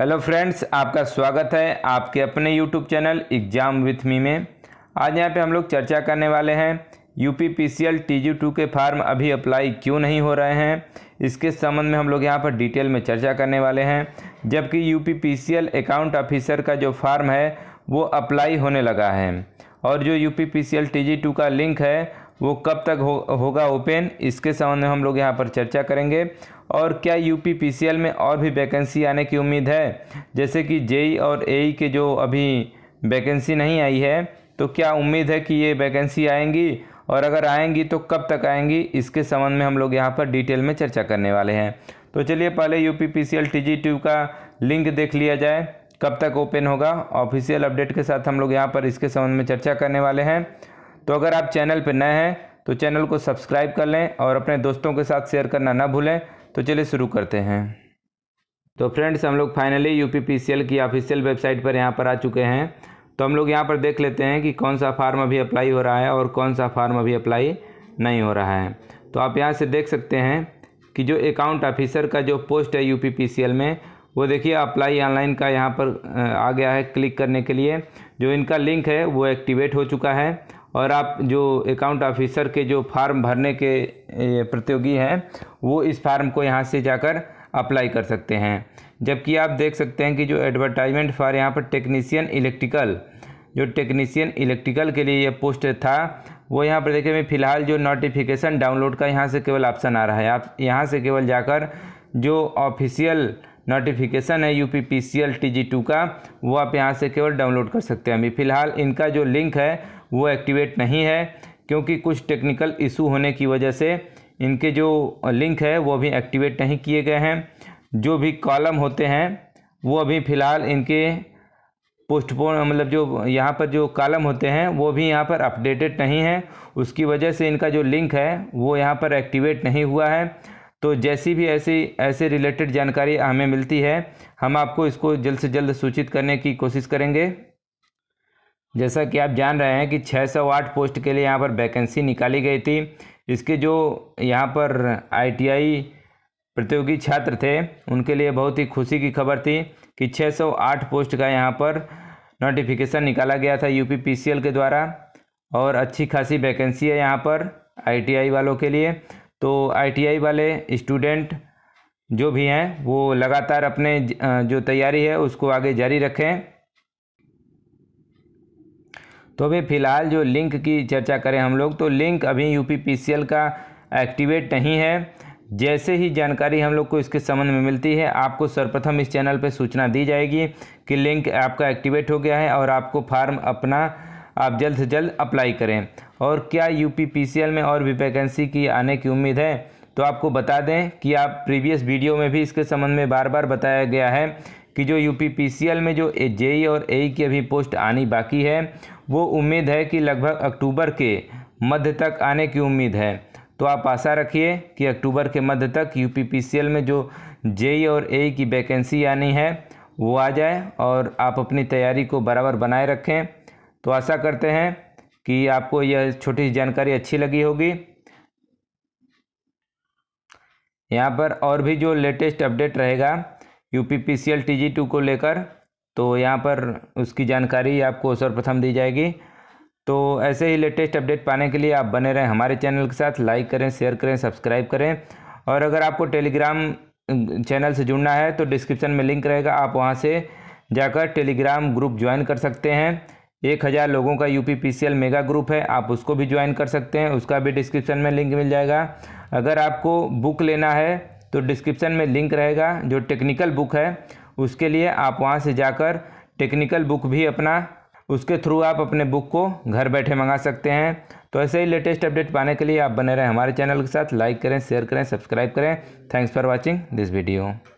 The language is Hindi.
हेलो फ्रेंड्स आपका स्वागत है आपके अपने YouTube channel exam with me में आज यहाँ पे हम लोग चर्चा करने वाले हैं U P P C L T G two के फार्म अभी अप्लाई क्यों नहीं हो रहे हैं इसके संबंध में हम लोग यहाँ पर डिटेल में चर्चा करने वाले हैं जबकि U P P C L account officer का जो फार्म है वो अप्लाई होने लगा है और जो U P P C L T G two का लिंक है वो कब तक हो होगा ओपन इसके संबंध में हम लोग यहाँ पर चर्चा करेंगे और क्या यूपी पीसीएल में और भी वैकेंसी आने की उम्मीद है जैसे कि जेई और एई के जो अभी वैकेंसी नहीं आई है तो क्या उम्मीद है कि ये वैकेंसी आएंगी और अगर आएंगी तो कब तक आएंगी इसके संबंध में हम लोग यहाँ पर डिटेल में चर्चा करने वाले हैं तो चलिए पहले U P P C L T G two का लिंक देख लिया जाए कब तक ओपन होगा ऑफिशियल अपडेट के साथ हम लोग यहाँ पर इसके संबंध में चर्चा करने वाले हैं तो अगर आप चैनल पर नए हैं तो चैनल को सब्सक्राइब कर लें और अपने दोस्तों के साथ शेयर करना ना भूलें तो चलिए शुरू करते हैं तो फ्रेंड्स हम लोग फाइनली यू की ऑफिशियल वेबसाइट पर यहाँ पर आ चुके हैं तो हम लोग यहाँ पर देख लेते हैं कि कौन सा फार्म अभी अप्लाई हो रहा है और कौन सा फार्म अभी अप्लाई नहीं हो रहा है तो आप यहाँ से देख सकते हैं कि जो अकाउंट ऑफिसर का जो पोस्ट है यू में वो देखिए अप्लाई ऑनलाइन का यहाँ पर आ गया है क्लिक करने के लिए जो इनका लिंक है वो एक्टिवेट हो चुका है और आप जो अकाउंट ऑफिसर के जो फार्म भरने के प्रतियोगी हैं वो इस फार्म को यहाँ से जाकर अप्लाई कर सकते हैं जबकि आप देख सकते हैं कि जो एडवर्टाइजमेंट फॉर यहाँ पर टेक्नीसियन इलेक्ट्रिकल जो टेक्नीसियन इलेक्ट्रिकल के लिए यह पोस्ट था वो यहाँ पर देखिए मैं फ़िलहाल जो नोटिफिकेशन डाउनलोड का यहाँ से केवल ऑप्शन आ रहा है आप यहाँ से केवल जाकर जो ऑफिशियल नोटिफिकेशन है U P P C L T G two का वो आप यहाँ से केवल डाउनलोड कर सकते हैं अभी फ़िलहाल इनका जो लिंक है वो एक्टिवेट नहीं है क्योंकि कुछ टेक्निकल इशू होने की वजह से इनके जो लिंक है वो अभी एक्टिवेट नहीं किए गए हैं जो भी कॉलम होते हैं वो अभी फ़िलहाल इनके पोस्टपोन मतलब जो यहाँ पर जो कॉलम होते हैं वो भी यहाँ पर अपडेटेड नहीं है उसकी वजह से इनका जो लिंक है वो यहाँ पर एक्टिवेट नहीं हुआ है तो जैसी भी ऐसी ऐसे रिलेटेड जानकारी हमें मिलती है हम आपको इसको जल्द से जल्द सूचित करने की कोशिश करेंगे जैसा कि आप जान रहे हैं कि 608 पोस्ट के लिए यहाँ पर वैकेंसी निकाली गई थी इसके जो यहाँ पर आईटीआई प्रतियोगी छात्र थे उनके लिए बहुत ही खुशी की खबर थी कि 608 पोस्ट का यहाँ पर नोटिफिकेशन निकाला गया था यूपीपीसीएल के द्वारा और अच्छी खासी वैकेंसी है यहाँ पर आईटीआई वालों के लिए तो आई वाले स्टूडेंट जो भी हैं वो लगातार अपने जो तैयारी है उसको आगे जारी रखें तो अभी फ़िलहाल जो लिंक की चर्चा करें हम लोग तो लिंक अभी यू का एक्टिवेट नहीं है जैसे ही जानकारी हम लोग को इसके संबंध में मिलती है आपको सर्वप्रथम इस चैनल पर सूचना दी जाएगी कि लिंक आपका एक्टिवेट हो गया है और आपको फार्म अपना आप जल्द से जल्द अप्लाई करें और क्या यू में और भी वैकेंसी की आने की उम्मीद है तो आपको बता दें कि आप प्रीवियस वीडियो में भी इसके संबंध में बार बार बताया गया है कि जो यू पी में जो जेई e और ए e की अभी पोस्ट आनी बाकी है वो उम्मीद है कि लगभग अक्टूबर के मध्य तक आने की उम्मीद है तो आप आशा रखिए कि अक्टूबर के मध्य तक यू में जो जेई e और ए की वैकेंसी आनी है वो आ जाए और आप अपनी तैयारी को बराबर बनाए रखें तो आशा करते हैं कि आपको यह छोटी सी जानकारी अच्छी लगी होगी यहाँ पर और भी जो लेटेस्ट अपडेट रहेगा U P P C L T G two को लेकर तो यहाँ पर उसकी जानकारी आपको सर्वप्रथम दी जाएगी तो ऐसे ही लेटेस्ट अपडेट पाने के लिए आप बने रहें हमारे चैनल के साथ लाइक करें शेयर करें सब्सक्राइब करें और अगर आपको टेलीग्राम चैनल से जुड़ना है तो डिस्क्रिप्शन में लिंक रहेगा आप वहाँ से जाकर टेलीग्राम ग्रुप ज्वाइन कर सकते हैं एक हज़ार लोगों का यू मेगा ग्रुप है आप उसको भी ज्वाइन कर सकते हैं उसका भी डिस्क्रिप्शन में लिंक मिल जाएगा अगर आपको बुक लेना है तो डिस्क्रिप्शन में लिंक रहेगा जो टेक्निकल बुक है उसके लिए आप वहाँ से जाकर टेक्निकल बुक भी अपना उसके थ्रू आप अपने बुक को घर बैठे मंगा सकते हैं तो ऐसे ही लेटेस्ट अपडेट पाने के लिए आप बने रहें हमारे चैनल के साथ लाइक करें शेयर करें सब्सक्राइब करें thanks for watching this video